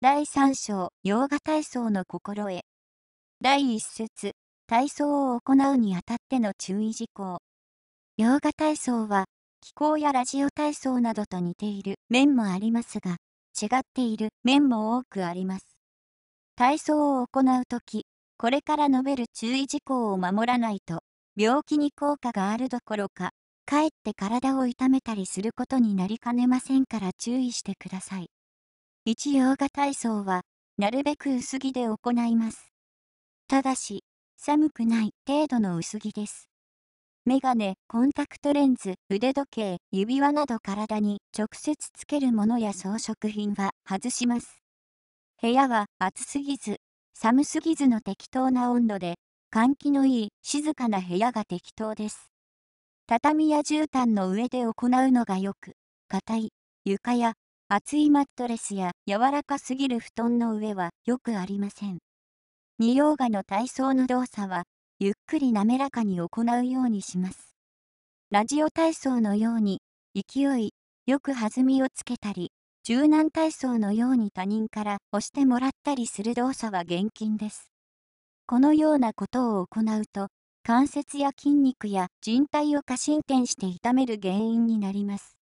第3章、洋画体操の心得。第1節、体操を行うにあたっての注意事項。洋画体操は、気候やラジオ体操などと似ている面もありますが、違っている面も多くあります。体操を行うとき、これから述べる注意事項を守らないと、病気に効果があるどころか、かえって体を痛めたりすることになりかねませんから注意してください。一洋画体操は、なるべく薄着で行います。ただし、寒くない程度の薄着です。メガネ、コンタクトレンズ、腕時計、指輪など体に直接つけるものや装飾品は外します。部屋は暑すぎず、寒すぎずの適当な温度で、換気のいい静かな部屋が適当です。畳や絨毯の上で行うのがよく、硬い床や厚いマットレスや柔らかすぎる布団の上はよくありません。二ヨガの体操の動作は、ゆっくり滑らかに行うようにします。ラジオ体操のように、勢い、よく弾みをつけたり、柔軟体操のように他人から押してもらったりする動作は厳禁です。このようなことを行うと、関節や筋肉や人体を過伸展して痛める原因になります。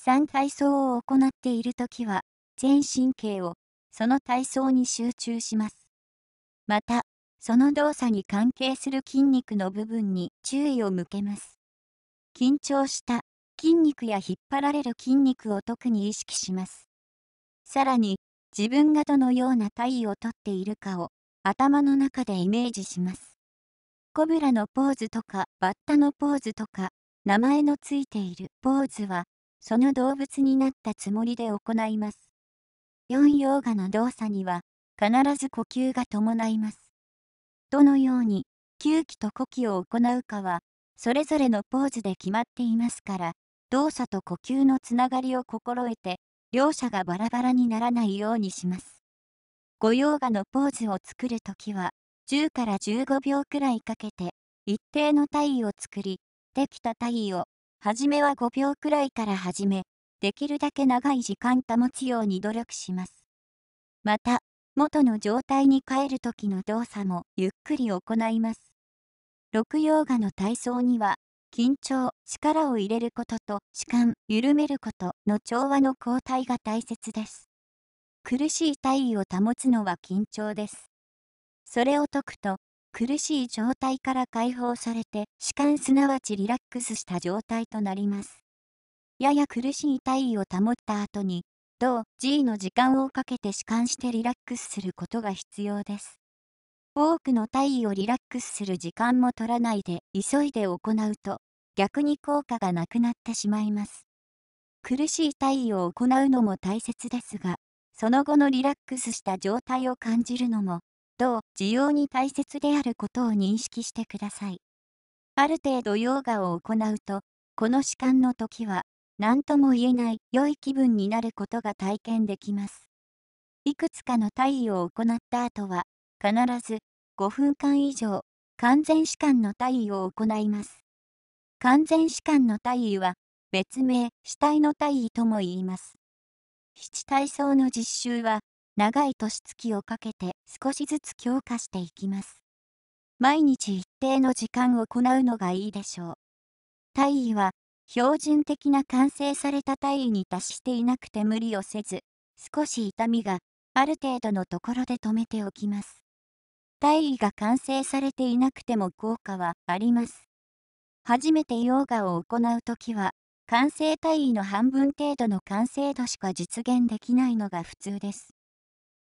3体操を行っているときは、全神経をその体操に集中します。また、その動作に関係する筋肉の部分に注意を向けます。緊張した筋肉や引っ張られる筋肉を特に意識します。さらに、自分がどのような体位をとっているかを頭の中でイメージします。コブラのポーズとかバッタのポーズとか名前のついているポーズはその動物になったつもりで行います。4ヨガの動作には、必ず呼吸が伴います。どのように、吸気と呼気を行うかは、それぞれのポーズで決まっていますから、動作と呼吸のつながりを心得て、両者がバラバラにならないようにします。五ヨガのポーズを作るときは、10から15秒くらいかけて、一定の体位を作り、できた体位を初めは5秒くらいから始め、できるだけ長い時間保つように努力します。また、元の状態に帰る時の動作もゆっくり行います。六ヨガの体操には、緊張、力を入れることと、弛緩、緩めることの調和の交代が大切です。苦しい体位を保つのは緊張です。それを解くと、苦しい状態から解放されて、弛緩すなわちリラックスした状態となります。やや苦しい体位を保った後に、同 G の時間をかけて弛緩してリラックスすることが必要です。多くの体位をリラックスする時間も取らないで急いで行うと、逆に効果がなくなってしまいます。苦しい体位を行うのも大切ですが、その後のリラックスした状態を感じるのも等、需要に大切であることを認識してください。ある程度ヨーガを行うと、この主観の時は、何とも言えない良い気分になることが体験できます。いくつかの体位を行った後は、必ず5分間以上、完全主観の体位を行います。完全主観の体位は、別名、主体の体位とも言います。七体操の実習は、長い年月をかけて少しずつ強化していきます。毎日一定の時間行うのがいいでしょう。体位は標準的な完成された体位に達していなくて無理をせず、少し痛みがある程度のところで止めておきます。体位が完成されていなくても効果はあります。初めてヨーガを行うときは、完成体位の半分程度の完成度しか実現できないのが普通です。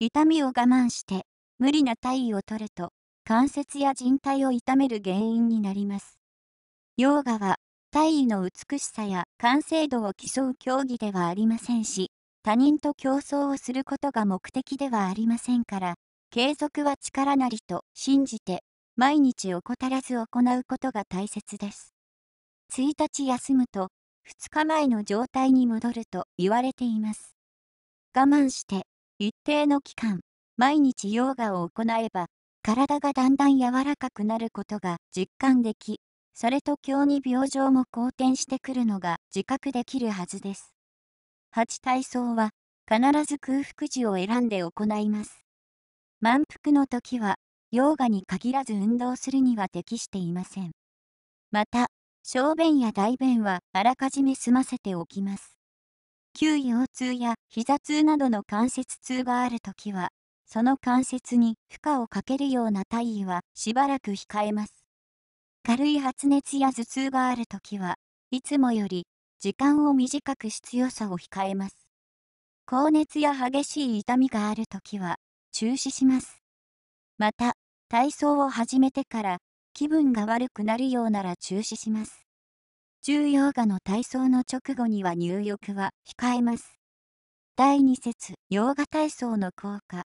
痛みを我慢して無理な体位を取ると関節や人帯を痛める原因になります。ヨーガは体位の美しさや完成度を競う競技ではありませんし、他人と競争をすることが目的ではありませんから、継続は力なりと信じて、毎日怠らず行うことが大切です。1日休むと、2日前の状態に戻ると言われています。我慢して一定の期間、毎日ヨガを行えば、体がだんだん柔らかくなることが実感でき、それと今日に病状も好転してくるのが自覚できるはずです。8体操は、必ず空腹時を選んで行います。満腹の時は、ヨガに限らず運動するには適していません。また、小便や大便はあらかじめ済ませておきます。旧腰痛や膝痛などの関節痛があるときは、その関節に負荷をかけるような体位はしばらく控えます。軽い発熱や頭痛があるときは、いつもより時間を短くし強さを控えます。高熱や激しい痛みがあるときは、中止します。また、体操を始めてから気分が悪くなるようなら中止します。重要画の体操の直後には入浴は控えます。第2節、洋画体操の効果。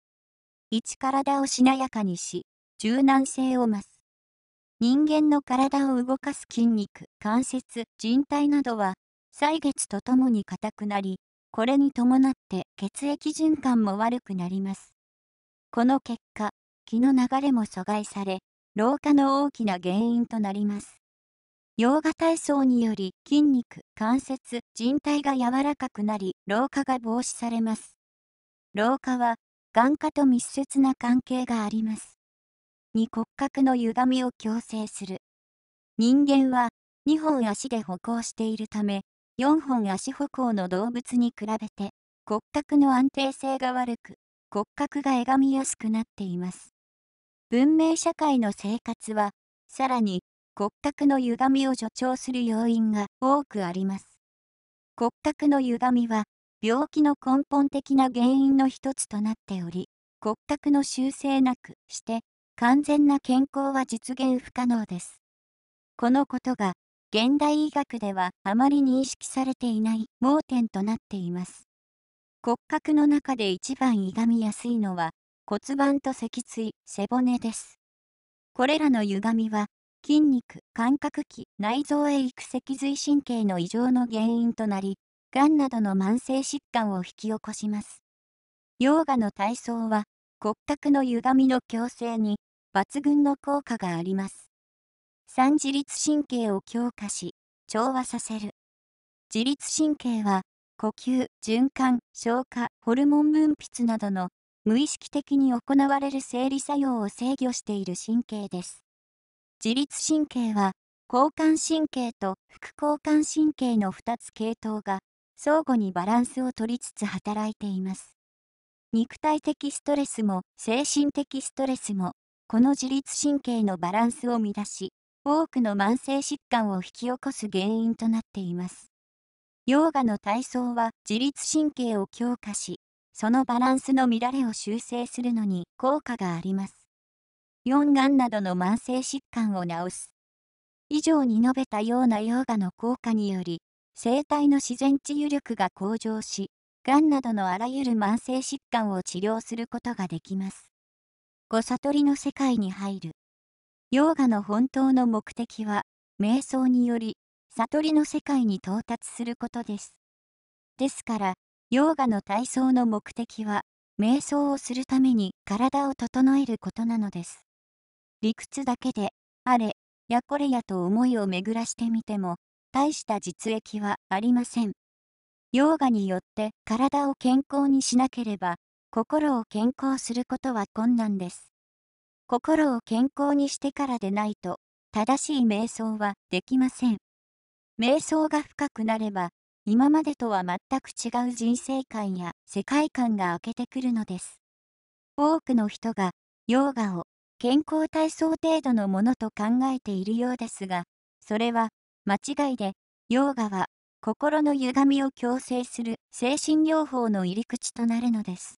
1体をしなやかにし、柔軟性を増す。人間の体を動かす筋肉、関節、人体などは、歳月とともに硬くなり、これに伴って血液循環も悪くなります。この結果、気の流れも阻害され、老化の大きな原因となります。洋画体操により筋肉、関節、人体が柔らかくなり、老化が防止されます。老化は、眼科と密接な関係があります。2骨格の歪みを矯正する。人間は、2本足で歩行しているため、4本足歩行の動物に比べて、骨格の安定性が悪く、骨格が歪みやすくなっています。文明社会の生活は、さらに、骨格の歪みを助長する要因が多くあります。骨格の歪みは、病気の根本的な原因の一つとなっており、骨格の修正なくして、完全な健康は実現不可能です。このことが、現代医学ではあまり認識されていない盲点となっています。骨格の中で一番歪みやすいのは、骨盤と脊椎、背骨です。これらの歪みは、筋肉、感覚器、内臓へ行く脊髄神経の異常の原因となり、がんなどの慢性疾患を引き起こします。ヨーガの体操は、骨格の歪みの矯正に、抜群の効果があります。3自律神経を強化し、調和させる。自律神経は、呼吸、循環、消化、ホルモン分泌などの無意識的に行われる生理作用を制御している神経です。自律神経は交感神経と副交感神経の2つ系統が相互にバランスを取りつつ働いています。肉体的ストレスも精神的ストレスもこの自律神経のバランスを乱し多くの慢性疾患を引き起こす原因となっています。ヨーガの体操は自律神経を強化しそのバランスの乱れを修正するのに効果があります。4がんなどの慢性疾患を治す。以上に述べたようなヨガの効果により、生体の自然治癒力が向上し、がんなどのあらゆる慢性疾患を治療することができます。ご悟りの世界に入る。ヨガの本当の目的は、瞑想により、悟りの世界に到達することです。ですから、ヨガの体操の目的は、瞑想をするために体を整えることなのです。理屈だけで、あれ、やこれやと思いを巡らしてみても、大した実益はありません。ヨガによって体を健康にしなければ、心を健康することは困難です。心を健康にしてからでないと、正しい瞑想はできません。瞑想が深くなれば、今までとは全く違う人生観や世界観が開けてくるのです。多くの人が、ヨガを健康体操程度のものと考えているようですが、それは間違いで、ヨーガは心の歪みを矯正する精神療法の入り口となるのです。